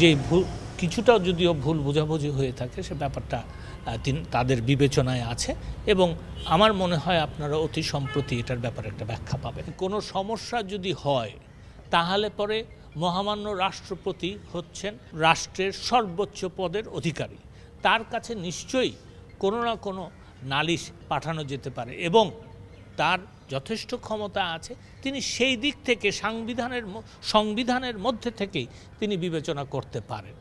যে ভুল কিছুটা যদিও ভুল বোঝাবুঝি হয়ে থাকে সে ব্যাপারটা তাদের বিবেচনায় আছে এবং আমার মনে হয় আপনারা অতি সম্প্রতি এটার ব্যাপারে একটা ব্যাখ্যা পাবেন কোনো সমস্যা যদি হয় তাহলে পরে মহামান্য রাষ্ট্রপতি হচ্ছেন রাষ্ট্রের সর্বোচ্চ পদের অধিকারী তার কাছে নিশ্চয়ই কোনো না কোনো নালিশ পাঠানো যেতে পারে এবং তার যথেষ্ট ক্ষমতা আছে তিনি সেই দিক থেকে সাংবিধানের সংবিধানের মধ্যে থেকেই তিনি বিবেচনা করতে পারেন